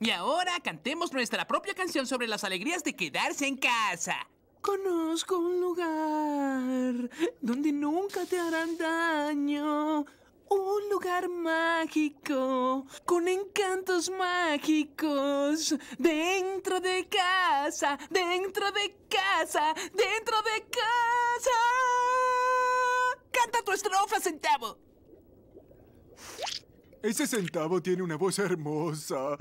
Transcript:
Y ahora cantemos nuestra propia canción sobre las alegrías de quedarse en casa. Conozco un lugar donde nunca te harán daño. Un lugar mágico, con encantos mágicos. Dentro de casa, dentro de casa, dentro de casa. Canta tu estrofa, centavo. Ese centavo tiene una voz hermosa.